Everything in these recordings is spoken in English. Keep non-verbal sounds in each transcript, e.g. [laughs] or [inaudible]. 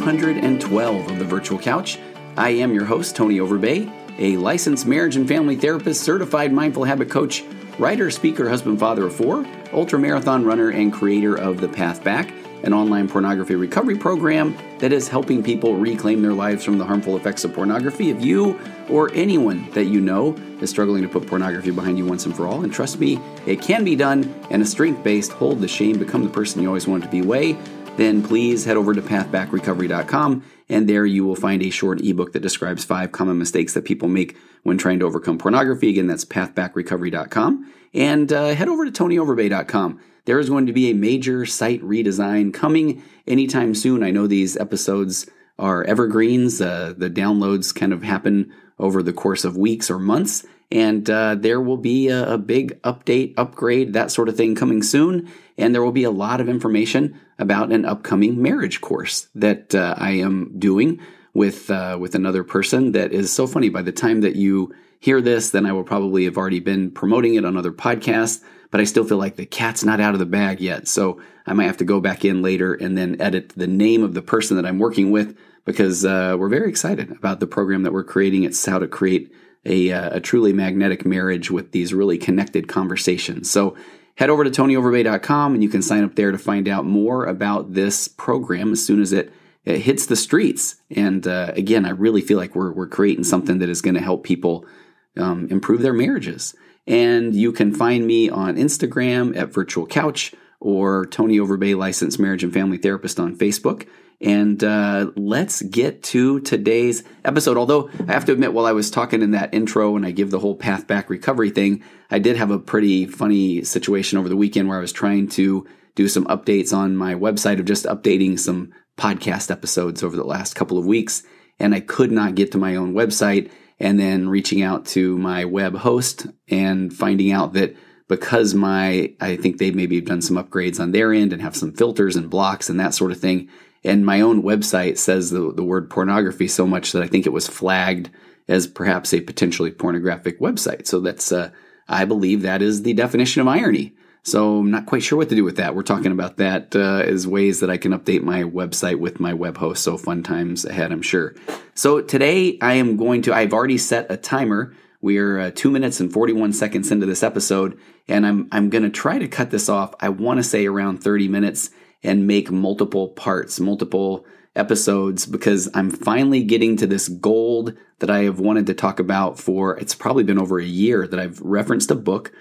212 of the Virtual Couch. I am your host, Tony Overbay, a licensed marriage and family therapist, certified mindful habit coach, writer, speaker, husband, father of four, ultra marathon runner, and creator of The Path Back, an online pornography recovery program that is helping people reclaim their lives from the harmful effects of pornography. If you or anyone that you know is struggling to put pornography behind you once and for all, and trust me, it can be done And a strength based hold the shame, become the person you always wanted to be way then please head over to pathbackrecovery.com and there you will find a short ebook that describes five common mistakes that people make when trying to overcome pornography. Again, that's pathbackrecovery.com. And uh, head over to tonyoverbay.com. There is going to be a major site redesign coming anytime soon. I know these episodes are evergreens, uh, the downloads kind of happen over the course of weeks or months. And uh, there will be a, a big update, upgrade, that sort of thing coming soon. And there will be a lot of information about an upcoming marriage course that uh, I am doing with uh, with another person that is so funny. By the time that you hear this, then I will probably have already been promoting it on other podcasts. But I still feel like the cat's not out of the bag yet, so I might have to go back in later and then edit the name of the person that I'm working with because uh, we're very excited about the program that we're creating. It's how to create a, uh, a, truly magnetic marriage with these really connected conversations. So Head over to tonyoverbay.com and you can sign up there to find out more about this program as soon as it, it hits the streets. And uh, again, I really feel like we're, we're creating something that is going to help people um, improve their marriages. And you can find me on Instagram at Virtual Couch or Tony Overbay, licensed marriage and family therapist on Facebook. And uh, let's get to today's episode. Although I have to admit, while I was talking in that intro and I give the whole path back recovery thing, I did have a pretty funny situation over the weekend where I was trying to do some updates on my website of just updating some podcast episodes over the last couple of weeks. And I could not get to my own website. And then reaching out to my web host and finding out that because my, I think they maybe have done some upgrades on their end and have some filters and blocks and that sort of thing. And my own website says the, the word pornography so much that I think it was flagged as perhaps a potentially pornographic website. So that's, uh, I believe that is the definition of irony. So I'm not quite sure what to do with that. We're talking about that uh, as ways that I can update my website with my web host. So fun times ahead, I'm sure. So today I am going to, I've already set a timer. We are uh, two minutes and 41 seconds into this episode, and I'm, I'm going to try to cut this off. I want to say around 30 minutes and make multiple parts, multiple episodes, because I'm finally getting to this gold that I have wanted to talk about for it's probably been over a year that I've referenced a book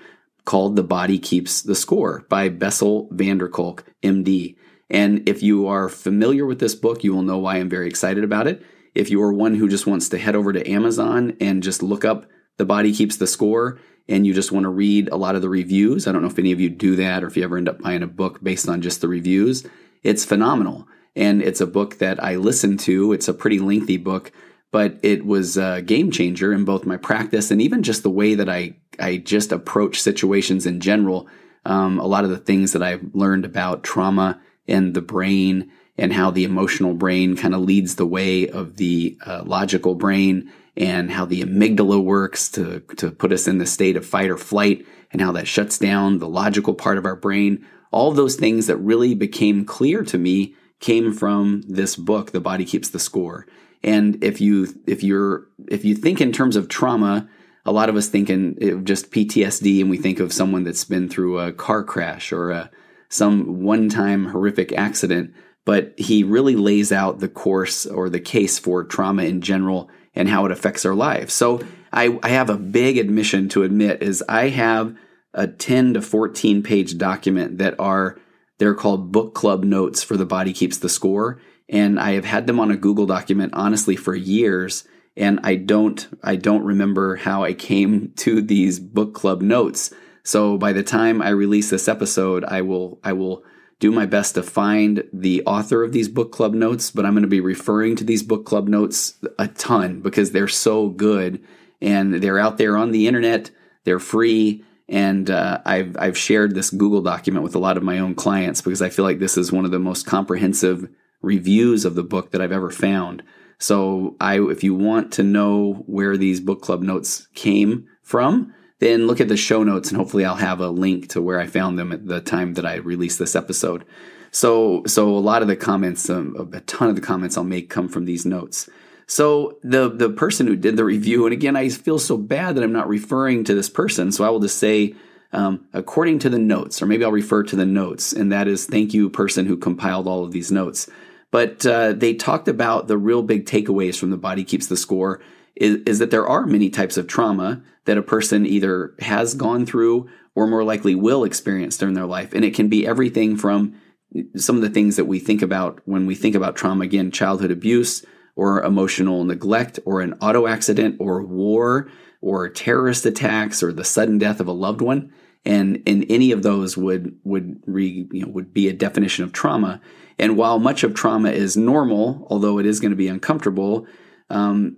called The Body Keeps the Score by Bessel van der Kolk, MD. And if you are familiar with this book, you will know why I'm very excited about it. If you are one who just wants to head over to Amazon and just look up The Body Keeps the Score and you just want to read a lot of the reviews, I don't know if any of you do that or if you ever end up buying a book based on just the reviews, it's phenomenal. And it's a book that I listened to. It's a pretty lengthy book, but it was a game changer in both my practice and even just the way that I, I just approach situations in general. Um, a lot of the things that I've learned about trauma and the brain and how the emotional brain kind of leads the way of the uh, logical brain and how the amygdala works to, to put us in the state of fight or flight and how that shuts down the logical part of our brain. All those things that really became clear to me came from this book, The Body Keeps the Score. And if you if you're if you think in terms of trauma, a lot of us think in eh, just PTSD, and we think of someone that's been through a car crash or a, uh, some one-time horrific accident. But he really lays out the course or the case for trauma in general and how it affects our lives. So I, I have a big admission to admit is I have a 10 to 14 page document that are they're called book club notes for the body keeps the score and I have had them on a Google document honestly for years and I don't I don't remember how I came [laughs] to these book club notes. So by the time I release this episode, I will I will do my best to find the author of these book club notes, but I'm going to be referring to these book club notes a ton because they're so good and they're out there on the internet. They're free. And uh, I've, I've shared this Google document with a lot of my own clients because I feel like this is one of the most comprehensive reviews of the book that I've ever found. So I, if you want to know where these book club notes came from, then look at the show notes and hopefully I'll have a link to where I found them at the time that I released this episode. So, so a lot of the comments, um, a ton of the comments I'll make come from these notes. So the the person who did the review, and again, I feel so bad that I'm not referring to this person, so I will just say, um, according to the notes, or maybe I'll refer to the notes, and that is thank you person who compiled all of these notes. But uh, they talked about the real big takeaways from the body keeps the score is, is that there are many types of trauma that a person either has gone through or more likely will experience during their life. And it can be everything from some of the things that we think about when we think about trauma again, childhood abuse or emotional neglect or an auto accident or war or terrorist attacks or the sudden death of a loved one. And, and any of those would would re, you know, would be a definition of trauma. And while much of trauma is normal, although it is going to be uncomfortable, um,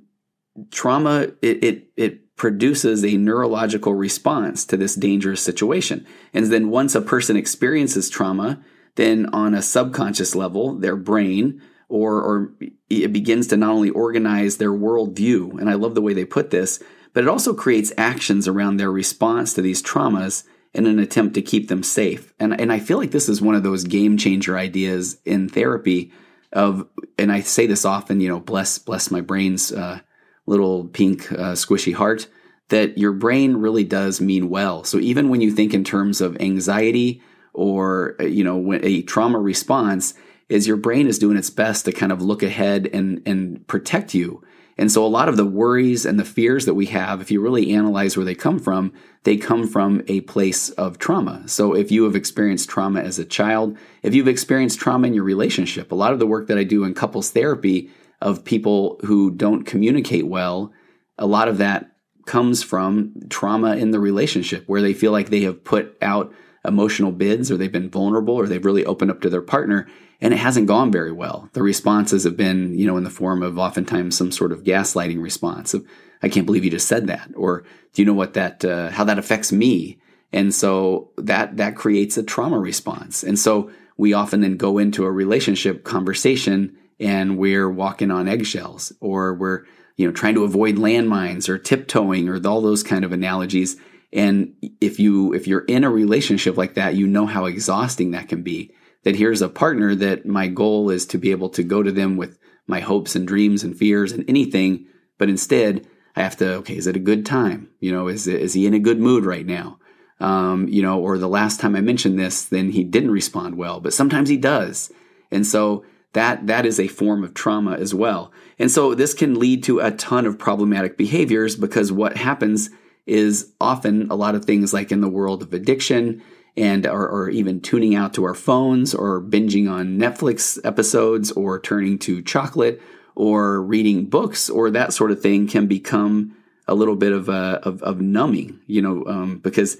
trauma it, it, it produces a neurological response to this dangerous situation. And then once a person experiences trauma, then on a subconscious level, their brain or or it begins to not only organize their worldview, and I love the way they put this, but it also creates actions around their response to these traumas in an attempt to keep them safe. And and I feel like this is one of those game changer ideas in therapy of and I say this often, you know, bless bless my brains uh, little pink uh, squishy heart that your brain really does mean well. So even when you think in terms of anxiety or uh, you know a trauma response, is your brain is doing its best to kind of look ahead and and protect you. And so a lot of the worries and the fears that we have, if you really analyze where they come from, they come from a place of trauma. So if you have experienced trauma as a child, if you've experienced trauma in your relationship, a lot of the work that I do in couples therapy of people who don't communicate well, a lot of that comes from trauma in the relationship where they feel like they have put out emotional bids or they've been vulnerable or they've really opened up to their partner and it hasn't gone very well. The responses have been, you know, in the form of oftentimes some sort of gaslighting response of, I can't believe you just said that. Or do you know what that, uh, how that affects me? And so that, that creates a trauma response. And so we often then go into a relationship conversation and we're walking on eggshells or we're you know trying to avoid landmines or tiptoeing or all those kind of analogies and if you if you're in a relationship like that you know how exhausting that can be that here's a partner that my goal is to be able to go to them with my hopes and dreams and fears and anything but instead i have to okay is it a good time you know is is he in a good mood right now um, you know or the last time i mentioned this then he didn't respond well but sometimes he does and so that that is a form of trauma as well. And so this can lead to a ton of problematic behaviors because what happens is often a lot of things like in the world of addiction and or, or even tuning out to our phones or binging on Netflix episodes or turning to chocolate or reading books or that sort of thing can become a little bit of a, of, of numbing, you know, um, because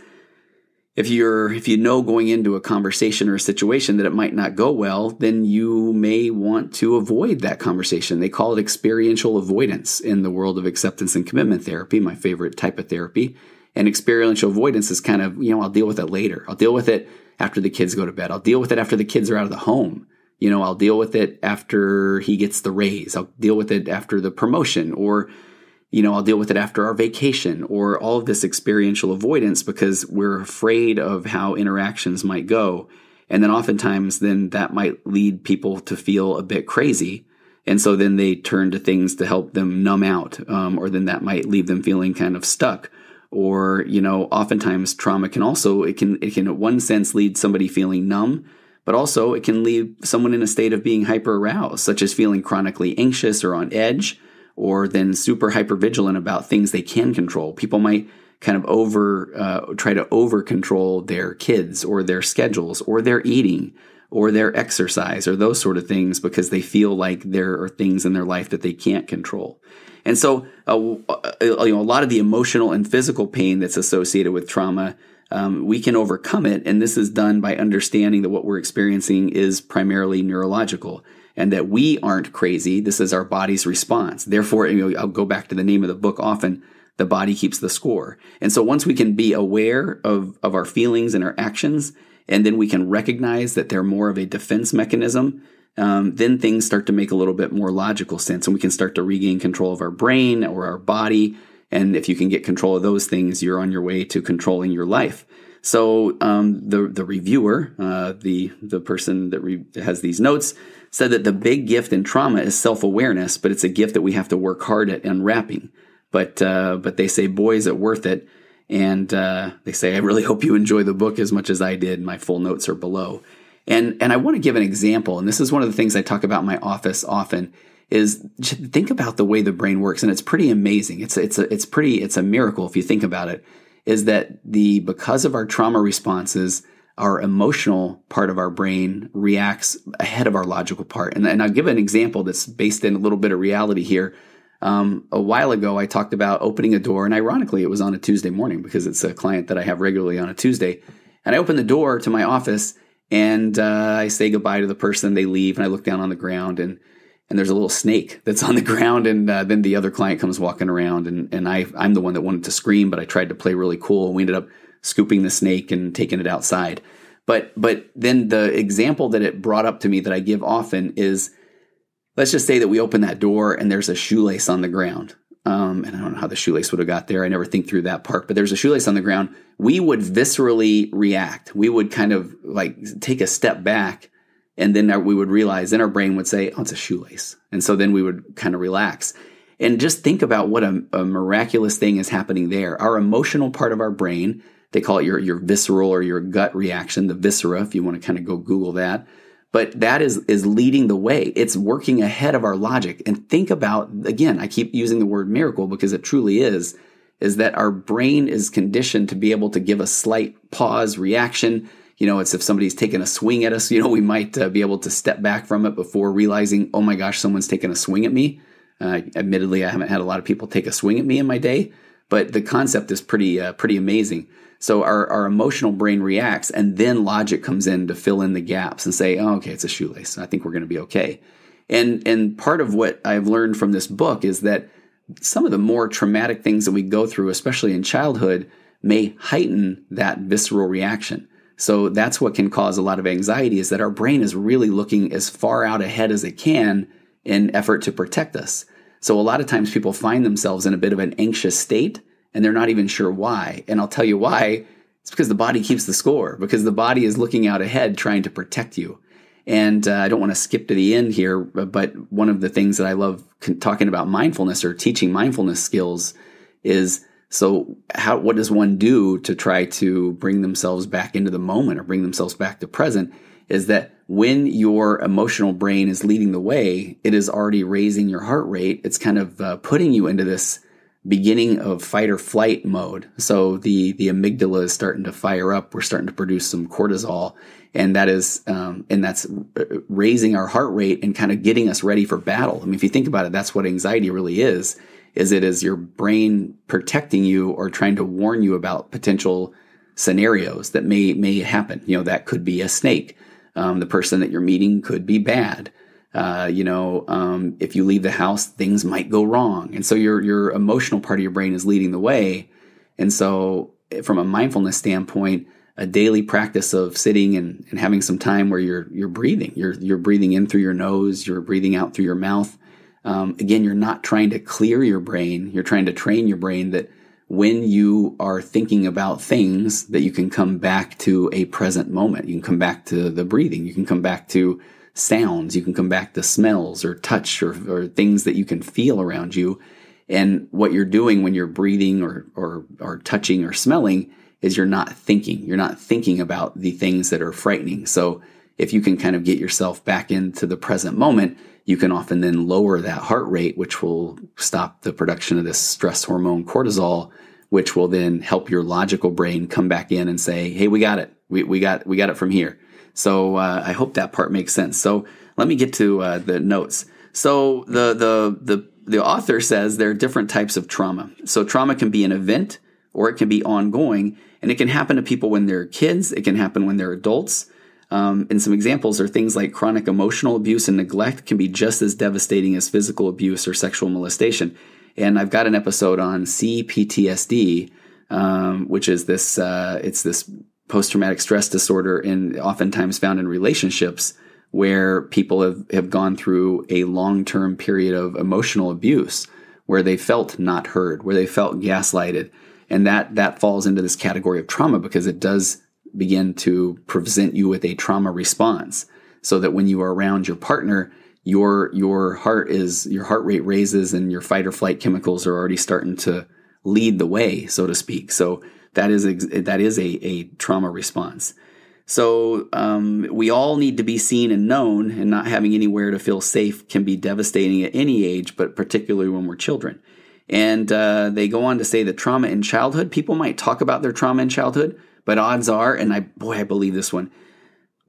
if you're if you know going into a conversation or a situation that it might not go well then you may want to avoid that conversation they call it experiential avoidance in the world of acceptance and commitment therapy my favorite type of therapy and experiential avoidance is kind of you know i'll deal with it later i'll deal with it after the kids go to bed i'll deal with it after the kids are out of the home you know i'll deal with it after he gets the raise i'll deal with it after the promotion or you know, I'll deal with it after our vacation or all of this experiential avoidance because we're afraid of how interactions might go. And then oftentimes then that might lead people to feel a bit crazy. And so then they turn to things to help them numb out, um, or then that might leave them feeling kind of stuck. Or, you know, oftentimes trauma can also, it can, it can in one sense lead somebody feeling numb, but also it can leave someone in a state of being hyper aroused, such as feeling chronically anxious or on edge or then super hyper vigilant about things they can control. People might kind of over uh, try to over control their kids or their schedules or their eating or their exercise or those sort of things because they feel like there are things in their life that they can't control. And so, uh, uh you know, a lot of the emotional and physical pain that's associated with trauma, um, we can overcome it. And this is done by understanding that what we're experiencing is primarily neurological and that we aren't crazy. This is our body's response. Therefore, you know, I'll go back to the name of the book often. The body keeps the score. And so once we can be aware of, of our feelings and our actions, and then we can recognize that they're more of a defense mechanism, um, then things start to make a little bit more logical sense and we can start to regain control of our brain or our body. And if you can get control of those things, you're on your way to controlling your life. So um, the the reviewer, uh, the the person that re- has these notes, said that the big gift in trauma is self awareness, but it's a gift that we have to work hard at unwrapping. But uh, but they say, boy, is it worth it? And uh, they say, I really hope you enjoy the book as much as I did. My full notes are below. And and I want to give an example. And this is one of the things I talk about in my office often is think about the way the brain works and it's pretty amazing it's it's a, it's pretty it's a miracle if you think about it is that the because of our trauma responses, our emotional part of our brain reacts ahead of our logical part. And, and I'll give an example that's based in a little bit of reality here. Um, a while ago, I talked about opening a door, and ironically, it was on a Tuesday morning because it's a client that I have regularly on a Tuesday. And I open the door to my office and uh, I say goodbye to the person. They leave, and I look down on the ground, and and there's a little snake that's on the ground and uh, then the other client comes walking around and, and I, i'm the one that wanted to scream but i tried to play really cool and we ended up scooping the snake and taking it outside but but then the example that it brought up to me that i give often is let's just say that we open that door and there's a shoelace on the ground um, and I don't know how the shoelace would have got there. I never think through that part, but there's a shoelace on the ground. We would viscerally react. We would kind of like take a step back and then we would realize, then our brain would say, oh, it's a shoelace. And so then we would kind of relax. And just think about what a, a miraculous thing is happening there. Our emotional part of our brain, they call it your, your visceral or your gut reaction, the viscera, if you want to kind of go Google that. But that is, is leading the way. It's working ahead of our logic. And think about, again, I keep using the word miracle because it truly is, is that our brain is conditioned to be able to give a slight pause reaction you know, it's if somebody's taking a swing at us, you know, we might uh, be able to step back from it before realizing, oh my gosh, someone's taking a swing at me. Uh, admittedly, I haven't had a lot of people take a swing at me in my day, but the concept is pretty uh, pretty amazing. So our, our emotional brain reacts, and then logic comes in to fill in the gaps and say, oh, okay, it's a shoelace. I think we're going to be okay. And and part of what I've learned from this book is that some of the more traumatic things that we go through, especially in childhood, may heighten that visceral reaction. So that's what can cause a lot of anxiety is that our brain is really looking as far out ahead as it can in effort to protect us. So a lot of times people find themselves in a bit of an anxious state and they're not even sure why. And I'll tell you why. It's because the body keeps the score because the body is looking out ahead trying to protect you. And uh, I don't want to skip to the end here, but one of the things that I love talking about mindfulness or teaching mindfulness skills is so how what does one do to try to bring themselves back into the moment or bring themselves back to present is that when your emotional brain is leading the way, it is already raising your heart rate. It's kind of uh, putting you into this beginning of fight or flight mode. So the the amygdala is starting to fire up. We're starting to produce some cortisol, and that is um, and that's uh, raising our heart rate and kind of getting us ready for battle. I mean, if you think about it, that's what anxiety really is is it is your brain protecting you or trying to warn you about potential scenarios that may may happen. You know, that could be a snake. Um, the person that you're meeting could be bad. Uh, you know, um, if you leave the house, things might go wrong, and so your your emotional part of your brain is leading the way. And so, eh, from a mindfulness standpoint, a daily practice of sitting and, and having some time where you're you're breathing, you're you're breathing in through your nose, you're breathing out through your mouth, um, again, you're not trying to clear your brain. You're trying to train your brain that when you are thinking about things that you can come back to a present moment. You can come back to the breathing. You can come back to sounds. You can come back to smells or touch or, or things that you can feel around you. And what you're doing when you're breathing or, or, or touching or smelling is you're not thinking. You're not thinking about the things that are frightening. So if you can kind of get yourself back into the present moment, you can often then lower that heart rate, which will stop the production of this stress hormone cortisol, which will then help your logical brain come back in and say, "Hey, we got it. We, we got we got it from here." So uh, I hope that part makes sense. So let me get to uh, the notes. So the the the the author says there are different types of trauma. So trauma can be an event or it can be ongoing, and it can happen to people when they're kids. It can happen when they're adults. Um, and some examples are things like chronic emotional abuse and neglect can be just as devastating as physical abuse or sexual molestation. And I've got an episode on CPTSD, um, which is this uh, it's this post traumatic stress disorder, and oftentimes found in relationships where people have, have gone through a long term period of emotional abuse, where they felt not heard, where they felt gaslighted, and that that falls into this category of trauma because it does begin to present you with a trauma response so that when you are around your partner, your your heart is your heart rate raises and your fight or flight chemicals are already starting to lead the way, so to speak. So that is that is a, a trauma response. So um, we all need to be seen and known, and not having anywhere to feel safe can be devastating at any age, but particularly when we're children. And uh, they go on to say that trauma in childhood, people might talk about their trauma in childhood, but odds are, and I boy, I believe this one,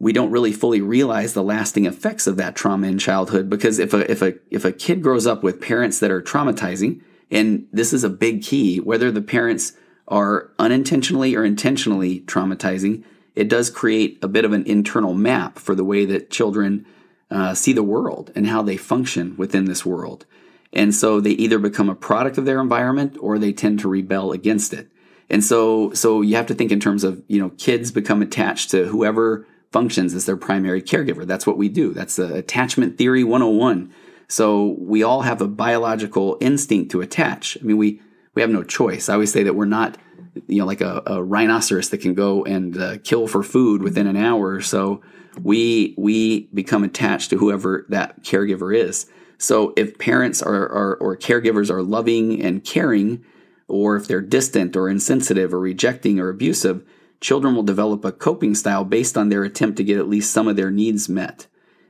we don't really fully realize the lasting effects of that trauma in childhood because if a if a if a kid grows up with parents that are traumatizing, and this is a big key, whether the parents are unintentionally or intentionally traumatizing, it does create a bit of an internal map for the way that children uh, see the world and how they function within this world. And so they either become a product of their environment or they tend to rebel against it. And so, so you have to think in terms of, you know, kids become attached to whoever functions as their primary caregiver. That's what we do. That's the attachment theory 101. So we all have a biological instinct to attach. I mean, we, we have no choice. I always say that we're not, you know, like a, a rhinoceros that can go and uh, kill for food within an hour or so. We, we become attached to whoever that caregiver is. So if parents are, are or caregivers are loving and caring, or if they're distant or insensitive or rejecting or abusive, children will develop a coping style based on their attempt to get at least some of their needs met.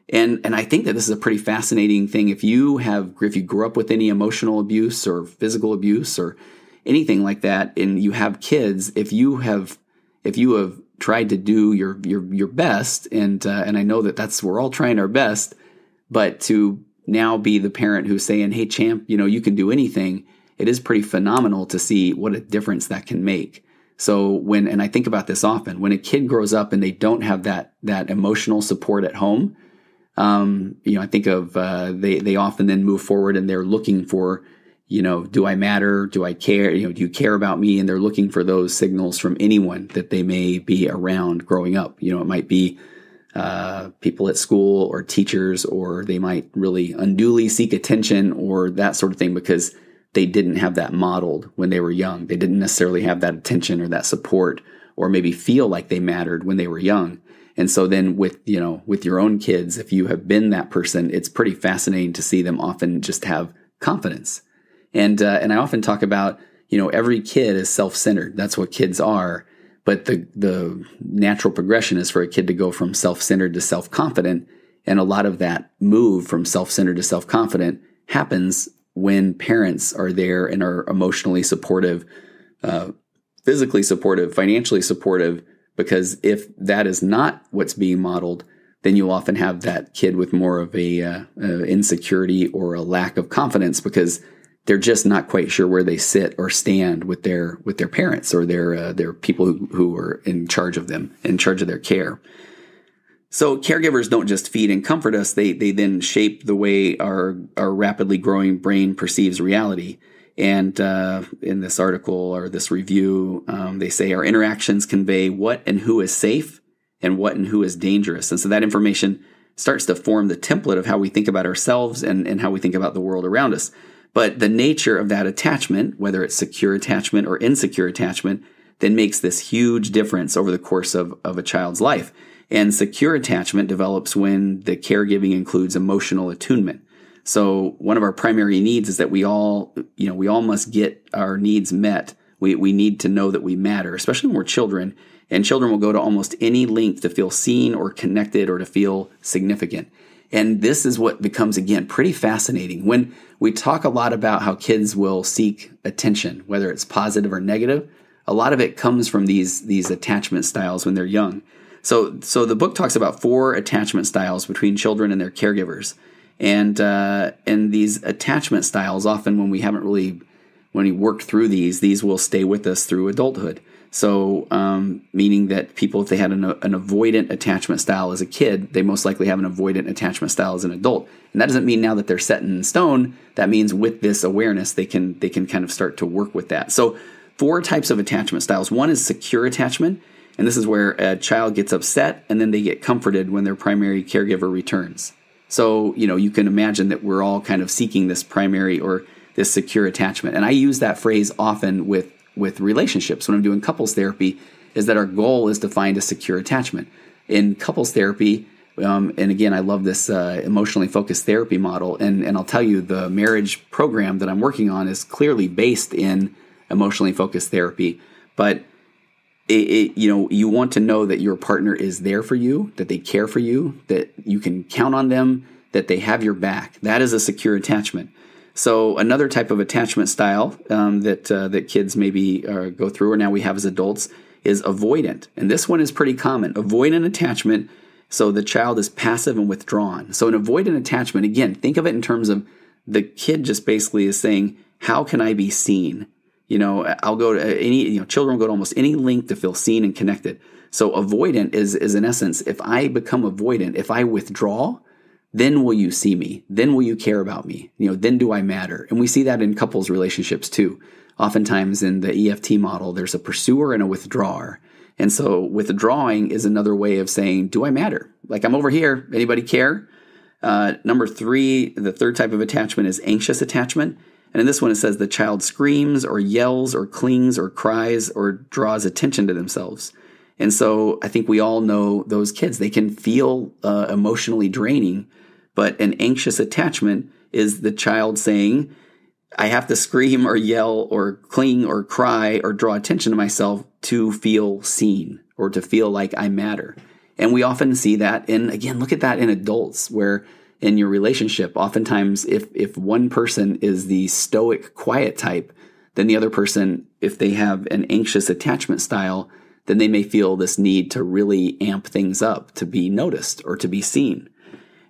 And, and I think that this is a pretty fascinating thing. If you have, if you grew up with any emotional abuse or physical abuse or anything like that, and you have kids, if you have, if you have tried to do your, your, your best, and, uh, and I know that that's, we're all trying our best, but to now be the parent who's saying, Hey, champ, you know, you can do anything it is pretty phenomenal to see what a difference that can make. So when and I think about this often, when a kid grows up and they don't have that that emotional support at home, um, you know, I think of uh, they they often then move forward and they're looking for, you know, do I matter? Do I care? You know, do you care about me? And they're looking for those signals from anyone that they may be around growing up. You know, it might be uh, people at school or teachers, or they might really unduly seek attention or that sort of thing because they didn't have that modeled when they were young. They didn't necessarily have that attention or that support or maybe feel like they mattered when they were young. And so then with, you know, with your own kids, if you have been that person, it's pretty fascinating to see them often just have confidence. And, uh, and I often talk about, you know, every kid is self-centered. That's what kids are. But the, the natural progression is for a kid to go from self-centered to self-confident. And a lot of that move from self-centered to self-confident happens when parents are there and are emotionally supportive, uh, physically supportive, financially supportive, because if that is not what's being modeled, then you'll often have that kid with more of a uh, uh, insecurity or a lack of confidence because they're just not quite sure where they sit or stand with their with their parents or their uh, their people who, who are in charge of them, in charge of their care. So caregivers don't just feed and comfort us, they, they then shape the way our, our rapidly growing brain perceives reality. And uh, in this article or this review, um, they say our interactions convey what and who is safe and what and who is dangerous. And so that information starts to form the template of how we think about ourselves and, and how we think about the world around us. But the nature of that attachment, whether it's secure attachment or insecure attachment, then makes this huge difference over the course of, of a child's life. And secure attachment develops when the caregiving includes emotional attunement. So one of our primary needs is that we all, you know, we all must get our needs met. We, we need to know that we matter, especially when we're children. And children will go to almost any length to feel seen or connected or to feel significant. And this is what becomes, again, pretty fascinating. When we talk a lot about how kids will seek attention, whether it's positive or negative, a lot of it comes from these, these attachment styles when they're young. So, so the book talks about four attachment styles between children and their caregivers, and uh, and these attachment styles often when we haven't really when we work through these, these will stay with us through adulthood. So, um, meaning that people, if they had an, an, avoidant attachment style as a kid, they most likely have an avoidant attachment style as an adult. And that doesn't mean now that they're set in stone. That means with this awareness, they can they can kind of start to work with that. So, four types of attachment styles. One is secure attachment, and this is where a child gets upset and then they get comforted when their primary caregiver returns. So, you know, you can imagine that we're all kind of seeking this primary or this secure attachment. And I use that phrase often with with relationships when I'm doing couples therapy is that our goal is to find a secure attachment. In couples therapy, um, and again, I love this uh, emotionally focused therapy model. And, and I'll tell you, the marriage program that I'm working on is clearly based in emotionally focused therapy. But it, it, you know you want to know that your partner is there for you that they care for you that you can count on them that they have your back that is a secure attachment so another type of attachment style um, that uh, that kids maybe uh, go through or now we have as adults is avoidant and this one is pretty common avoidant attachment so the child is passive and withdrawn so an avoidant attachment again think of it in terms of the kid just basically is saying how can i be seen you know, I'll go to uh, any, you know, children will go to almost any link to feel seen and connected. So avoidant is, is in essence, if I become avoidant, if I withdraw, then will you see me? Then will you care about me? You know, then do I matter? And we see that in couples relationships too. Oftentimes in the EFT model, there's a pursuer and a withdrawer. And so withdrawing is another way of saying, do I matter? Like I'm over here. Anybody care? Uh, number three, the third type of attachment is anxious attachment. And in this one, it says the child screams or yells or clings or cries or draws attention to themselves. And so I think we all know those kids. They can feel uh, emotionally draining, but an anxious attachment is the child saying, I have to scream or yell or cling or cry or draw attention to myself to feel seen or to feel like I matter. And we often see that in, again, look at that in adults where in your relationship. Oftentimes, if if one person is the stoic, quiet type, then the other person, if they have an anxious attachment style, then they may feel this need to really amp things up to be noticed or to be seen.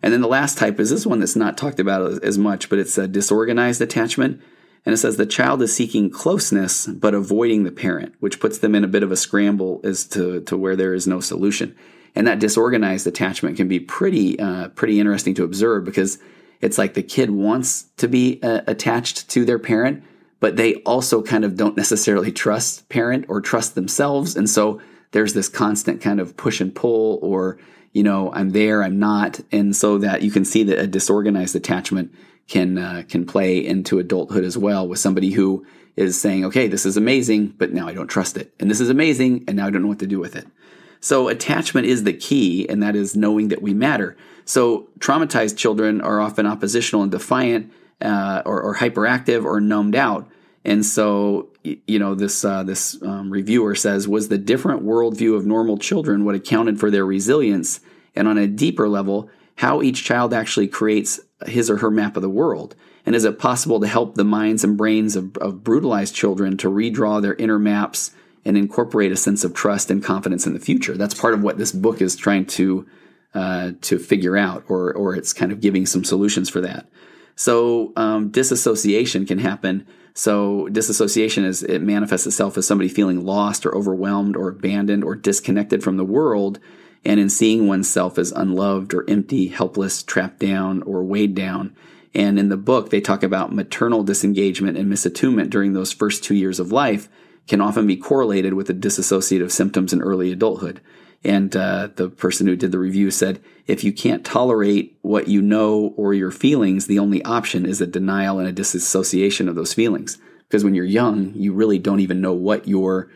And then the last type is this one that's not talked about as much, but it's a disorganized attachment. And it says the child is seeking closeness but avoiding the parent, which puts them in a bit of a scramble as to, to where there is no solution and that disorganized attachment can be pretty uh, pretty interesting to observe because it's like the kid wants to be uh, attached to their parent but they also kind of don't necessarily trust parent or trust themselves and so there's this constant kind of push and pull or you know i'm there i'm not and so that you can see that a disorganized attachment can uh, can play into adulthood as well with somebody who is saying okay this is amazing but now i don't trust it and this is amazing and now i don't know what to do with it so attachment is the key, and that is knowing that we matter. So traumatized children are often oppositional and defiant, uh, or, or, hyperactive, or numbed out. And so, you know, this uh, this um, reviewer says was the different worldview of normal children what accounted for their resilience, and on a deeper level, how each child actually creates his or her map of the world. And is it possible to help the minds and brains of, of brutalized children to redraw their inner maps? and incorporate a sense of trust and confidence in the future. That's part of what this book is trying to uh, to figure out, or or it's kind of giving some solutions for that. So um, disassociation can happen. So disassociation is it manifests itself as somebody feeling lost or overwhelmed or abandoned or disconnected from the world, and in seeing oneself as unloved or empty, helpless, trapped down, or weighed down. And in the book, they talk about maternal disengagement and misattunement during those first two years of life can often be correlated with the dissociative symptoms in early adulthood. And uh, the person who did the review said, if you can't tolerate what you know or your feelings, the only option is a denial and a disassociation of those feelings. Because when you're young, you really don't even know what you're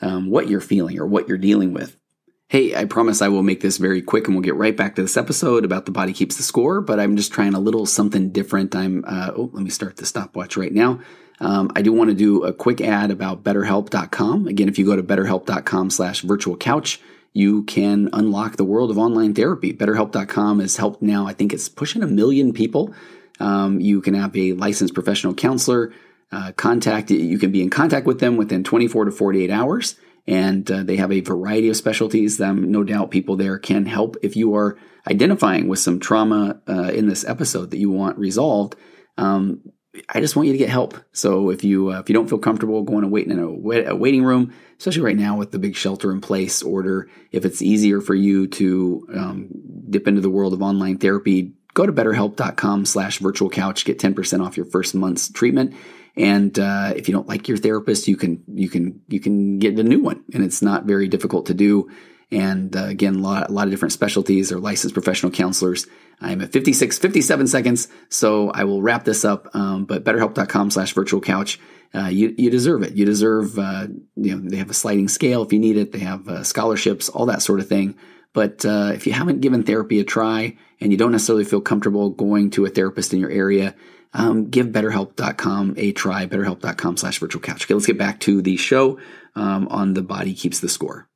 um, what you're feeling or what you're dealing with. Hey, I promise I will make this very quick and we'll get right back to this episode about the body keeps the score, but I'm just trying a little something different. I'm, uh, oh, let me start the stopwatch right now. Um, I do want to do a quick ad about BetterHelp.com. Again, if you go to BetterHelp.com/slash you can unlock the world of online therapy. BetterHelp.com has helped now. I think it's pushing a million people. Um, you can have a licensed professional counselor uh, contact. You can be in contact with them within 24 to 48 hours, and uh, they have a variety of specialties. Um, no doubt, people there can help if you are identifying with some trauma uh, in this episode that you want resolved. Um, I just want you to get help. So if you uh, if you don't feel comfortable going and waiting in a, a, waiting room, especially right now with the big shelter in place order, if it's easier for you to um, dip into the world of online therapy, go to BetterHelp.com/slash/virtual-couch. Get ten percent off your first month's treatment. And uh, if you don't like your therapist, you can you can you can get a new one, and it's not very difficult to do. And uh, again, a lot, a lot of different specialties or licensed professional counselors I'm at 56, 57 seconds, so I will wrap this up. Um, but betterhelp.com slash virtual couch. Uh, you, you deserve it. You deserve, uh, you know, they have a sliding scale if you need it. They have uh, scholarships, all that sort of thing. But uh, if you haven't given therapy a try and you don't necessarily feel comfortable going to a therapist in your area, um, give betterhelp.com a try, betterhelp.com slash virtual couch. Okay, let's get back to the show um, on the body keeps the score.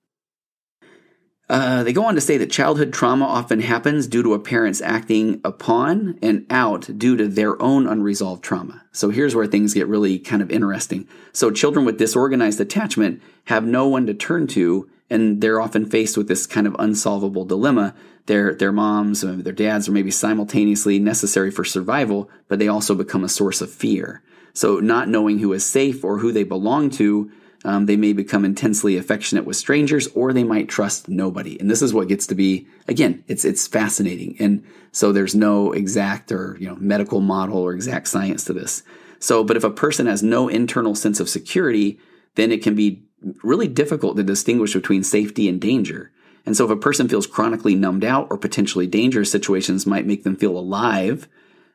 Uh, they go on to say that childhood trauma often happens due to a parent's acting upon and out due to their own unresolved trauma. So here's where things get really kind of interesting. So children with disorganized attachment have no one to turn to, and they're often faced with this kind of unsolvable dilemma. Their their moms, their dads are maybe simultaneously necessary for survival, but they also become a source of fear. So not knowing who is safe or who they belong to um, they may become intensely affectionate with strangers, or they might trust nobody. And this is what gets to be again, it's it's fascinating. And so there's no exact or you know medical model or exact science to this. So, but if a person has no internal sense of security, then it can be really difficult to distinguish between safety and danger. And so, if a person feels chronically numbed out or potentially dangerous situations, might make them feel alive.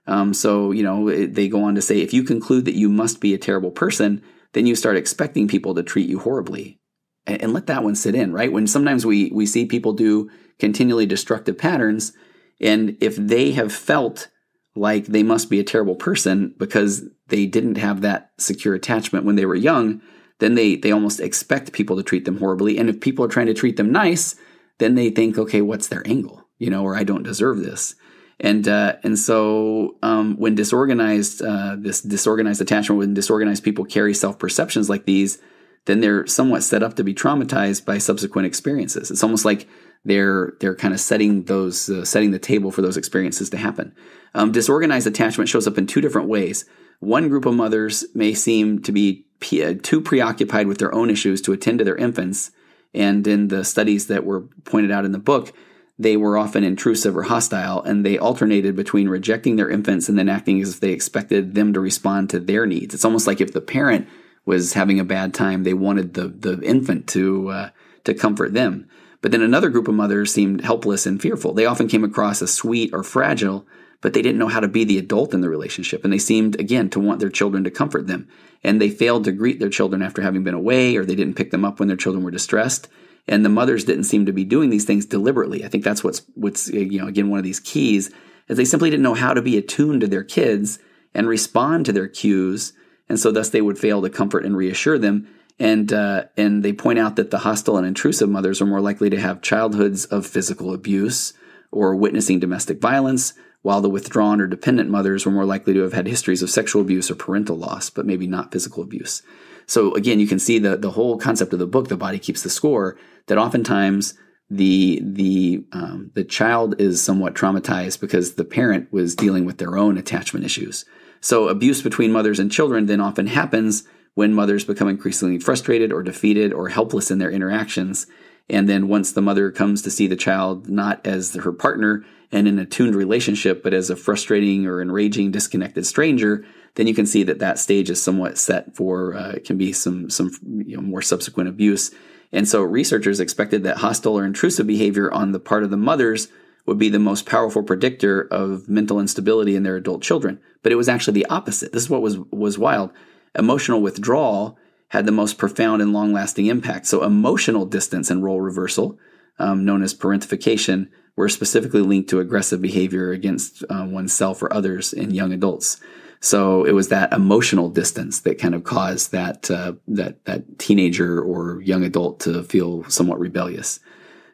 Um, so, you know, they go on to say, if you conclude that you must be a terrible person, then you start expecting people to treat you horribly. And, and let that one sit in, right? When sometimes we we see people do continually destructive patterns, and if they have felt like they must be a terrible person because they didn't have that secure attachment when they were young, then they they almost expect people to treat them horribly. And if people are trying to treat them nice, then they think, okay, what's their angle? You know, or I don't deserve this. And uh, and so um, when disorganized, uh, this disorganized attachment, when disorganized people carry self perceptions like these, then they're somewhat set up to be traumatized by subsequent experiences. It's almost like they're they're kind of setting those uh, setting the table for those experiences to happen. Um, disorganized attachment shows up in two different ways. One group of mothers may seem to be uh, too preoccupied with their own issues to attend to their infants, and in the studies that were pointed out in the book, they were often intrusive or hostile, and they alternated between rejecting their infants and then acting as if they expected them to respond to their needs. It's almost like if the parent was having a bad time, they wanted the the infant to uh, to comfort them. But then another group of mothers seemed helpless and fearful. They often came across as sweet or fragile, but they didn't know how to be the adult in the relationship, and they seemed again to want their children to comfort them. And they failed to greet their children after having been away, or they didn't pick them up when their children were distressed and the mothers didn't seem to be doing these things deliberately. I think that's what's what's uh, you know again one of these keys is they simply didn't know how to be attuned to their kids and respond to their cues, and so thus they would fail to comfort and reassure them. And uh, and they point out that the hostile and intrusive mothers are more likely to have childhoods of physical abuse or witnessing domestic violence, while the withdrawn or dependent mothers were more likely to have had histories of sexual abuse or parental loss, but maybe not physical abuse. So again, you can see the the whole concept of the book, the body keeps the score. That oftentimes the the um, the child is somewhat traumatized because the parent was dealing with their own attachment issues. So abuse between mothers and children then often happens when mothers become increasingly frustrated or defeated or helpless in their interactions. And then once the mother comes to see the child not as her partner and in a tuned relationship, but as a frustrating or enraging, disconnected stranger, then you can see that that stage is somewhat set for uh, can be some some you know, more subsequent abuse. And so researchers expected that hostile or intrusive behavior on the part of the mothers would be the most powerful predictor of mental instability in their adult children. But it was actually the opposite. This is what was was wild. Emotional withdrawal had the most profound and long-lasting impact. So emotional distance and role reversal, um, known as parentification, were specifically linked to aggressive behavior against uh, oneself or others in young adults. So it was that emotional distance that kind of caused that uh, that that teenager or young adult to feel somewhat rebellious.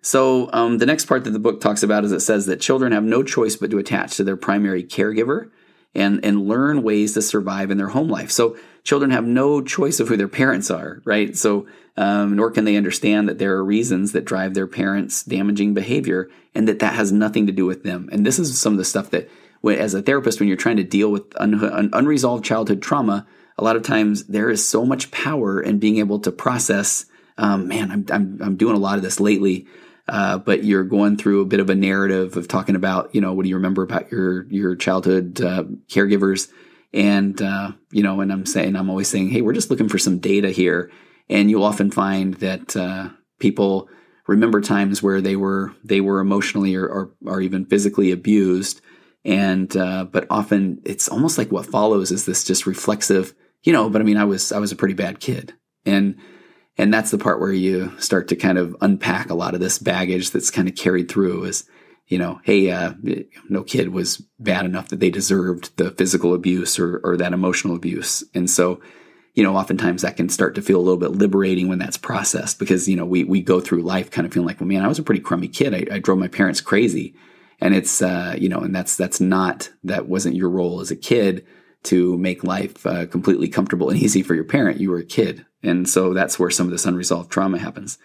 So um, the next part that the book talks about is it says that children have no choice but to attach to their primary caregiver and and learn ways to survive in their home life. So children have no choice of who their parents are, right? So um, nor can they understand that there are reasons that drive their parents' damaging behavior and that that has nothing to do with them. And this is some of the stuff that as a therapist, when you're trying to deal with un- unresolved childhood trauma, a lot of times there is so much power in being able to process. Um, man, I'm, I'm I'm doing a lot of this lately. Uh, but you're going through a bit of a narrative of talking about, you know, what do you remember about your your childhood uh, caregivers, and uh, you know, and I'm saying I'm always saying, hey, we're just looking for some data here, and you'll often find that uh, people remember times where they were they were emotionally or, or, or even physically abused, and uh, but often it's almost like what follows is this just reflexive you know but i mean i was i was a pretty bad kid and and that's the part where you start to kind of unpack a lot of this baggage that's kind of carried through is you know hey uh, no kid was bad enough that they deserved the physical abuse or, or that emotional abuse and so you know oftentimes that can start to feel a little bit liberating when that's processed because you know we, we go through life kind of feeling like well man i was a pretty crummy kid I, I drove my parents crazy and it's uh, you know, and that's that's not that wasn't your role as a kid to make life uh, completely comfortable and [laughs] easy for your parent. You were a kid, and so that's where some of this unresolved trauma happens.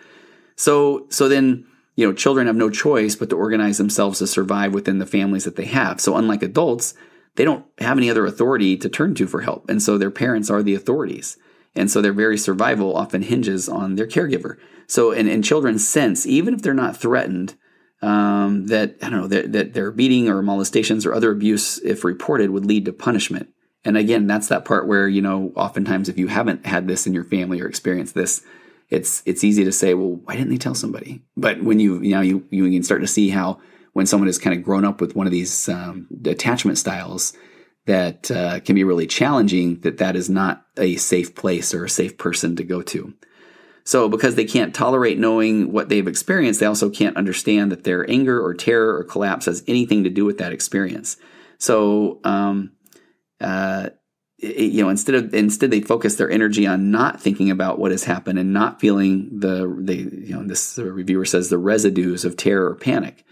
So so then you know, children have no choice but to organize themselves to survive within the families that they have. So unlike adults, they don't have any other authority to turn to for help, and so their parents are the authorities. And so their very survival often hinges on their caregiver. So, and, and children sense, even if they're not threatened, um, that I don't know that, that their beating or molestations or other abuse, if reported, would lead to punishment. And again, that's that part where you know, oftentimes if you haven't had this in your family or experienced this, it's it's easy to say, well, why didn't they tell somebody? But when you you know you you can start to see how when someone has kind of grown up with one of these um, attachment styles that uh, can be really challenging, that that is not a safe place or a safe person to go to. So, because they can't tolerate knowing what they've experienced, they also can't understand that their anger or terror or collapse has anything to do with that experience. So, um, uh, it, you know, instead of instead they focus their energy on not thinking about what has happened and not feeling the they you know this reviewer says the residues of terror or panic.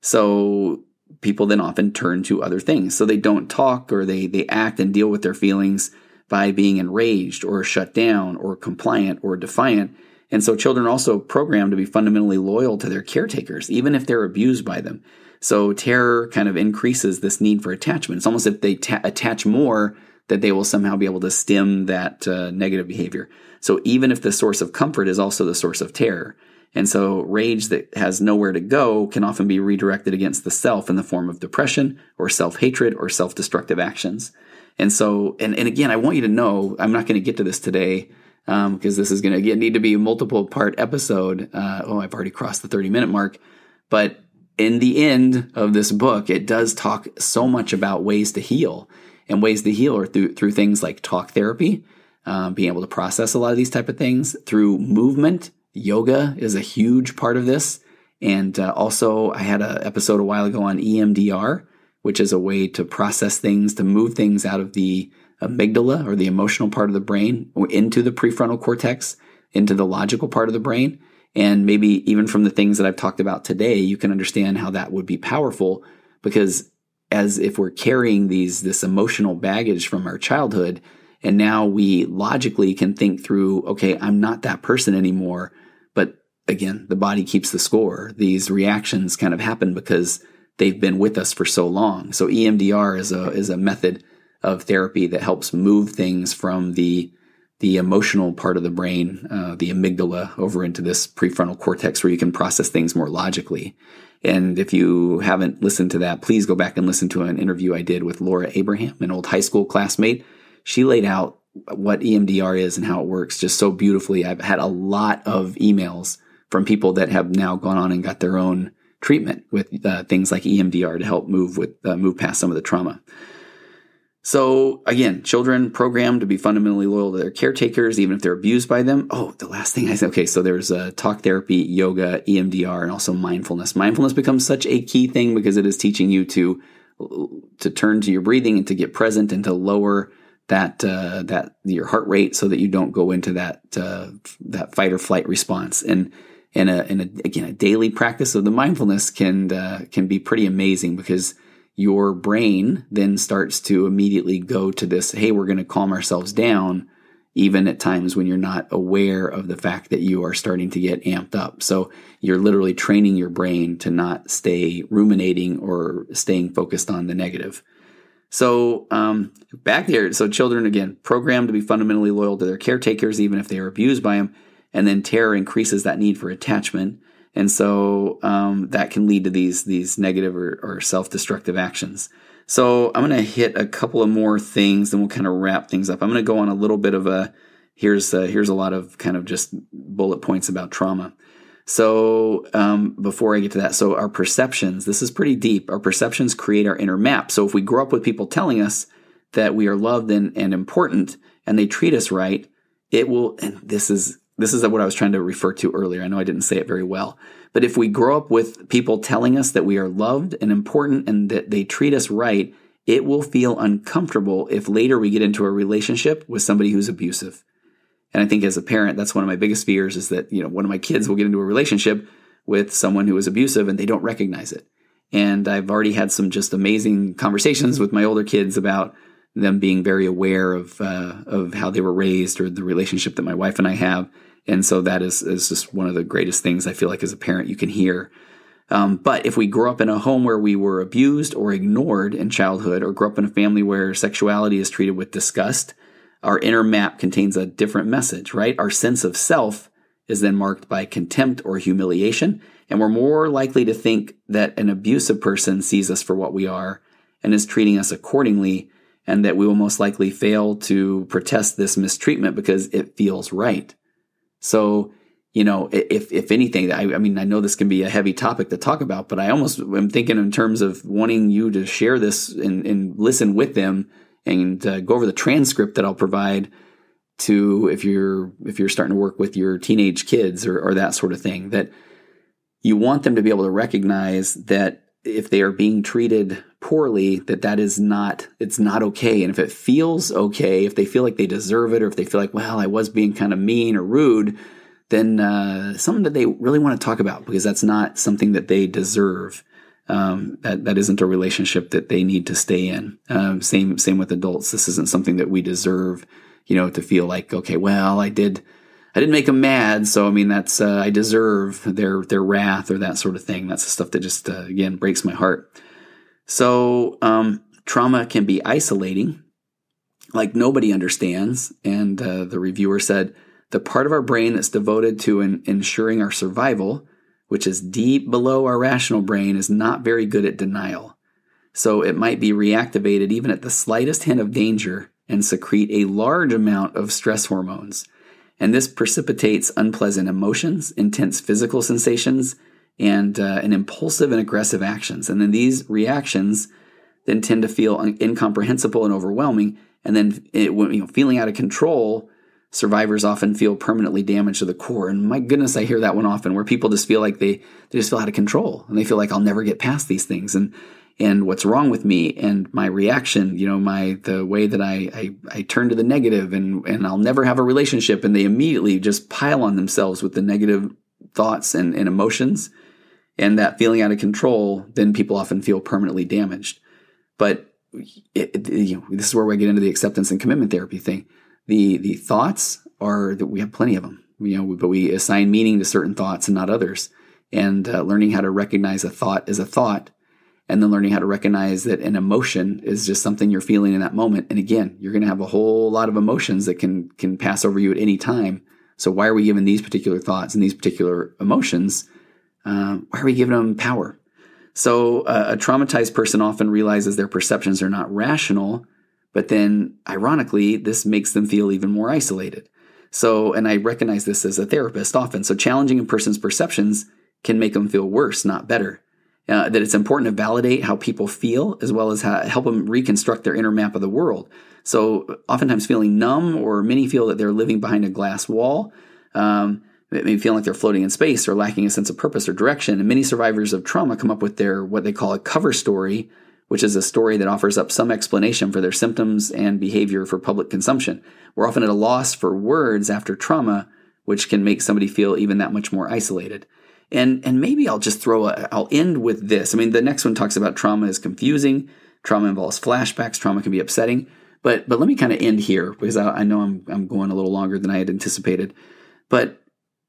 So people then often turn to other things. So they don't talk or they they act and deal with their feelings by being enraged or shut down or compliant or defiant. And so children are also programmed to be fundamentally loyal to their caretakers, even if they're abused by them. So terror kind of increases this need for attachment. It's almost if they ta- attach more, that they will somehow be able to stem that uh, negative behavior. So even if the source of comfort is also the source of terror. And so rage that has nowhere to go can often be redirected against the self in the form of depression or self hatred or self destructive actions. And so, and, and again, I want you to know, I'm not going to get to this today because um, this is going to need to be a multiple part episode. Uh, oh, I've already crossed the 30 minute mark. But in the end of this book, it does talk so much about ways to heal, and ways to heal are through through things like talk therapy, um, being able to process a lot of these type of things through movement. Yoga is a huge part of this, and uh, also I had an episode a while ago on EMDR, which is a way to process things, to move things out of the amygdala or the emotional part of the brain or into the prefrontal cortex, into the logical part of the brain. And maybe even from the things that I've talked about today, you can understand how that would be powerful because as if we're carrying these this emotional baggage from our childhood and now we logically can think through okay i'm not that person anymore but again the body keeps the score these reactions kind of happen because they've been with us for so long. So EMDR is a is a method of therapy that helps move things from the the emotional part of the brain, uh, the amygdala, over into this prefrontal cortex where you can process things more logically. And if you haven't listened to that, please go back and listen to an interview I did with Laura Abraham, an old high school classmate. She laid out what EMDR is and how it works just so beautifully. I've had a lot of emails from people that have now gone on and got their own treatment with uh, things like EMDR to help move with uh, move past some of the trauma. So again, children programmed to be fundamentally loyal to their caretakers, even if they're abused by them. Oh, the last thing I said. Okay, so there's uh, talk therapy, yoga, EMDR, and also mindfulness. Mindfulness becomes such a key thing because it is teaching you to to turn to your breathing and to get present and to lower that uh, that your heart rate so that you don't go into that uh, that fight or flight response. And and a, a, again, a daily practice of the mindfulness can, uh, can be pretty amazing because your brain then starts to immediately go to this, Hey, we're going to calm ourselves down. Even at times when you're not aware of the fact that you are starting to get amped up. So you're literally training your brain to not stay ruminating or staying focused on the negative. So um, back there, so children again programmed to be fundamentally loyal to their caretakers, even if they are abused by them and then terror increases that need for attachment, and so um, that can lead to these these negative or, or self destructive actions. So I'm going to hit a couple of more things, then we'll kind of wrap things up. I'm going to go on a little bit of a here's a, uh, here's a lot of kind of just bullet points about trauma. So um, before I get to that, so our perceptions, this is pretty deep. Our perceptions create our inner map. So if we grow up with people telling us that we are loved and, and important, and they treat us right, it will. And this is this is what I was trying to refer to earlier. I know I didn't say it very well. But if we grow up with people telling us that we are loved and important and that they treat us right, it will feel uncomfortable if later we get into a relationship with somebody who's abusive. And I think as a parent, that's one of my biggest fears is that, you know, one of my kids will get into a relationship with someone who is abusive and they don't recognize it. And I've already had some just amazing conversations with my older kids about them being very aware of uh, of how they were raised or the relationship that my wife and I have. And so that is is just one of the greatest things I feel like as a parent you can hear. Um, but if we grow up in a home where we were abused or ignored in childhood, or grow up in a family where sexuality is treated with disgust, our inner map contains a different message, right? Our sense of self is then marked by contempt or humiliation, and we're more likely to think that an abusive person sees us for what we are and is treating us accordingly and that we will most likely fail to protest this mistreatment because it feels right. So, you know, if if anything, I, I, mean, I know this can be a heavy topic to talk about, but I almost am thinking in terms of wanting you to share this and, and listen with them and uh, go over the transcript that I'll provide to if you're if you're starting to work with your teenage kids or, or that sort of thing that you want them to be able to recognize that if they are being treated poorly that that is not it's not okay and if it feels okay if they feel like they deserve it or if they feel like well i was being kind of mean or rude then uh, something that they really want to talk about because that's not something that they deserve um, that that isn't a relationship that they need to stay in um, same same with adults this isn't something that we deserve you know to feel like okay well i did I didn't make them mad, so I mean that's uh, I deserve their their wrath or that sort of thing. That's the stuff that just uh, again breaks my heart. So um, trauma can be isolating, like nobody understands. And uh, the reviewer said the part of our brain that's devoted to ensuring our survival, which is deep below our rational brain, is not very good at denial. So it might be reactivated even at the slightest hint of danger and secrete a large amount of stress hormones. And this precipitates unpleasant emotions, intense physical sensations, and uh, and impulsive and aggressive actions. And then these reactions then tend to feel un- incomprehensible and overwhelming. And then it, you know, feeling out of control, survivors often feel permanently damaged to the core. And my goodness, I hear that one often, where people just feel like they they just feel out of control, and they feel like I'll never get past these things. And and what's wrong with me and my reaction you know my the way that i i, I turn to the negative and and i'll never have a relationship and they immediately just pile on themselves with the negative thoughts and, and emotions and that feeling out of control, then people often feel permanently damaged. But it, it, you know, this is where we get into the acceptance and commitment therapy thing. The the thoughts are that we have plenty of them, you know, but we assign meaning to certain thoughts and not others. And uh, learning how to recognize a thought as a thought, and then learning how to recognize that an emotion is just something you're feeling in that moment. And again, you're going to have a whole lot of emotions that can can pass over you at any time. So why are we given these particular thoughts and these particular emotions? Um, why are we giving them power? So uh, a traumatized person often realizes their perceptions are not rational, but then ironically, this makes them feel even more isolated. So, and I recognize this as a therapist often. So challenging a person's perceptions can make them feel worse, not better. Uh, that it's important to validate how people feel as well as how, help them reconstruct their inner map of the world. So oftentimes feeling numb or many feel that they're living behind a glass wall. Um, May feel like they're floating in space or lacking a sense of purpose or direction. And many survivors of trauma come up with their what they call a cover story, which is a story that offers up some explanation for their symptoms and behavior for public consumption. We're often at a loss for words after trauma, which can make somebody feel even that much more isolated. And and maybe I'll just throw a, I'll end with this. I mean, the next one talks about trauma is confusing. Trauma involves flashbacks. Trauma can be upsetting. But but let me kind of end here because I, I know I'm I'm going a little longer than I had anticipated. But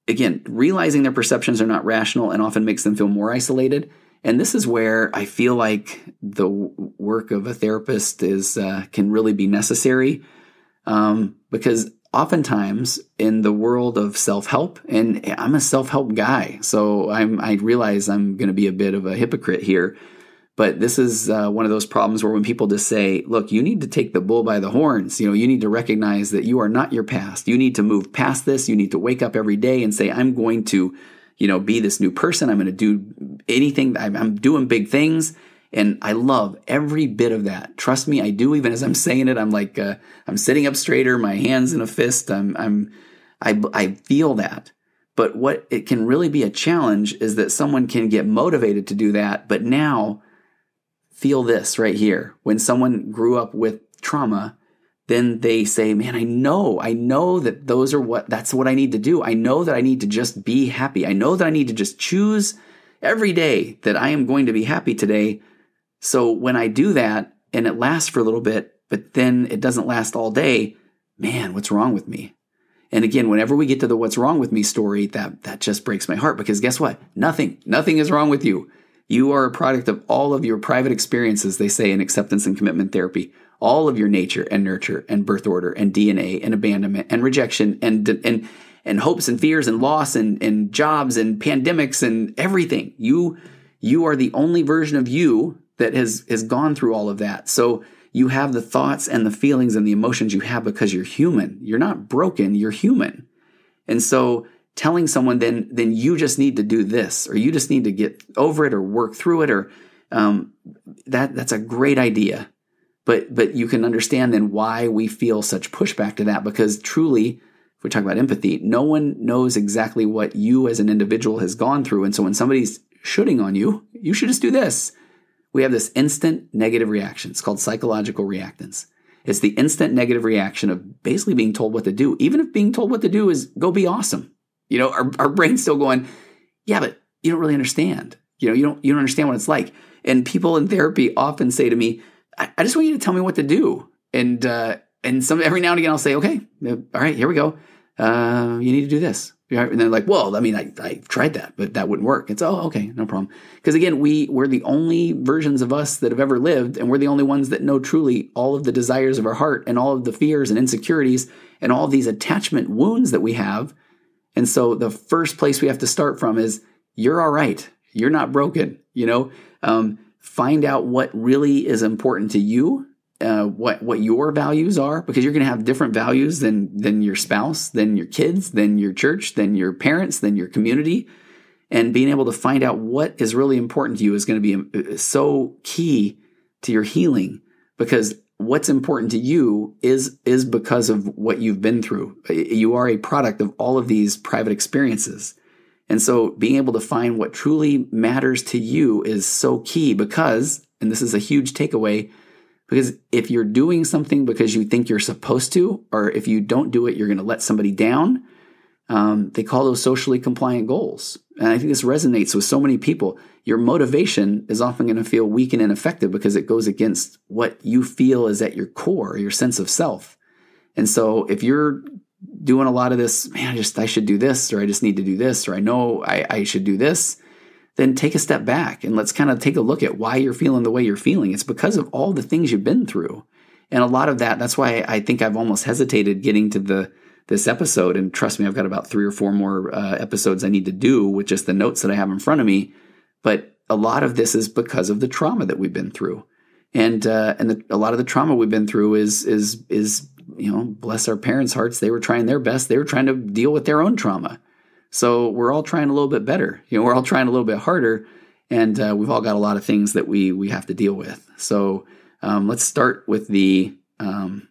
again, realizing their perceptions are not rational and often makes them feel more isolated. And this is where I feel like the work of a therapist is uh, can really be necessary, um, because oftentimes in the world of self help, and I'm a self help guy, so I'm, I realize I'm going to be a bit of a hypocrite here but this is uh, one of those problems where when people just say, look, you need to take the bull by the horns, you know, you need to recognize that you are not your past. You need to move past this. You need to wake up every day and say, I'm going to, you know, be this new person. I'm going to do anything. I'm, doing big things. And I love every bit of that. Trust me, I do. Even as I'm saying it, I'm like, uh, I'm sitting up straighter, my hands in a fist. I'm, I'm, I, I feel that. But what it can really be a challenge is that someone can get motivated to do that. But now feel this right here. When someone grew up with trauma, then they say, man, I know, I know that those are what, that's what I need to do. I know that I need to just be happy. I know that I need to just choose every day that I am going to be happy today. So when I do that and it lasts for a little bit, but then it doesn't last all day, man, what's wrong with me? And again, whenever we get to the what's wrong with me story, that, that just breaks my heart because guess what? Nothing, nothing is wrong with you. You are a product of all of your private experiences, they say in acceptance and commitment therapy, all of your nature and nurture and birth order and DNA and abandonment and rejection and and and hopes and fears and loss and and jobs and pandemics and everything. You you are the only version of you that has has gone through all of that. So you have the thoughts and the feelings and the emotions you have because you're human. You're not broken, you're human. And so telling someone then then you just need to do this or you just need to get over it or work through it or um, that that's a great idea but but you can understand then why we feel such pushback to that because truly if we talk about empathy no one knows exactly what you as an individual has gone through and so when somebody's shooting on you you should just do this we have this instant negative reaction it's called psychological reactance it's the instant negative reaction of basically being told what to do even if being told what to do is go be awesome you know, our, our brain's still going, yeah, but you don't really understand. You know, you don't you don't understand what it's like. And people in therapy often say to me, I, I just want you to tell me what to do. And uh, and some every now and again I'll say, okay, all right, here we go. Uh, you need to do this. And they're like, well, I mean, I, I tried that, but that wouldn't work. It's oh, okay, no problem. Because again, we we're the only versions of us that have ever lived, and we're the only ones that know truly all of the desires of our heart and all of the fears and insecurities and all of these attachment wounds that we have and so the first place we have to start from is you're all right. You're not broken. You know, um, find out what really is important to you, uh, what what your values are, because you're going to have different values than than your spouse, than your kids, than your church, than your parents, than your community. And being able to find out what is really important to you is going to be uh, so key to your healing because what's important to you is is because of what you've been through. You are a product of all of these private experiences. And so being able to find what truly matters to you is so key because and this is a huge takeaway because if you're doing something because you think you're supposed to or if you don't do it you're going to let somebody down. Um, they call those socially compliant goals. And I think this resonates with so many people your motivation is often going to feel weak and ineffective because it goes against what you feel is at your core, your sense of self. And so if you're doing a lot of this, man, I just I should do this, or I just need to do this, or I know I, I should do this, then take a step back and let's kind of take a look at why you're feeling the way you're feeling. It's because of all the things you've been through. And a lot of that, that's why I think I've almost hesitated getting to the this episode. And trust me, I've got about three or four more uh, episodes I need to do with just the notes that I have in front of me but a lot of this is because of the trauma that we've been through. And, uh, and the, a lot of the trauma we've been through is, is, is, you know, bless our parents' hearts. They were trying their best. They were trying to deal with their own trauma. So we're all trying a little bit better. You know, we're all trying a little bit harder, and uh, we've all got a lot of things that we we have to deal with. So um, let's start with the um,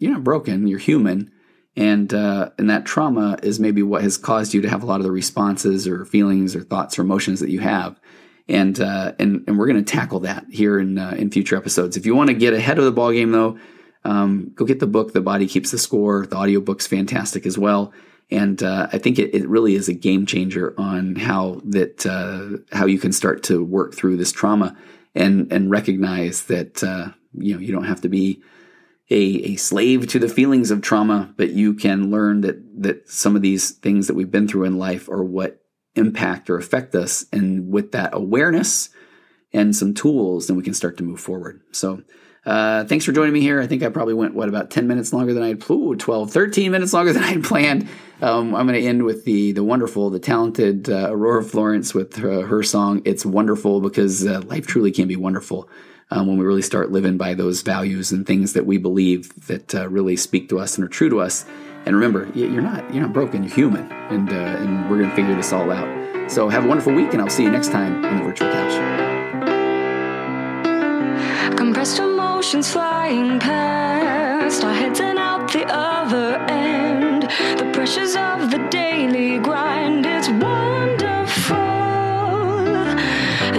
you're not broken. You're human and uh, and that trauma is maybe what has caused you to have a lot of the responses or feelings or thoughts or emotions that you have and uh, and and we're going to tackle that here in uh, in future episodes if you want to get ahead of the ball game though um, go get the book the body keeps the score the audiobook's fantastic as well and uh, i think it, it really is a game changer on how that uh, how you can start to work through this trauma and and recognize that uh, you know you don't have to be a, a slave to the feelings of trauma, but you can learn that that some of these things that we've been through in life are what impact or affect us. And with that awareness and some tools, then we can start to move forward. So uh, thanks for joining me here. I think I probably went, what, about 10 minutes longer than I had, planned? 12, 13 minutes longer than I had planned. Um, I'm going to end with the the wonderful, the talented uh, Aurora Florence with her, her, song, It's Wonderful, because uh, life truly can be wonderful um, when we really start living by those values and things that we believe that uh, really speak to us and are true to us. And remember, you're not you're not broken. You're human, and uh, and we're gonna figure this all out. So have a wonderful week, and I'll see you next time on the virtual couch. Compressed emotions flying past our heads and out the other end. The pressures of the daily grind. It's wonderful.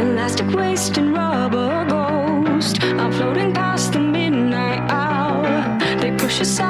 Elastic waste and rubber. I'm floating past the midnight hour. They push aside.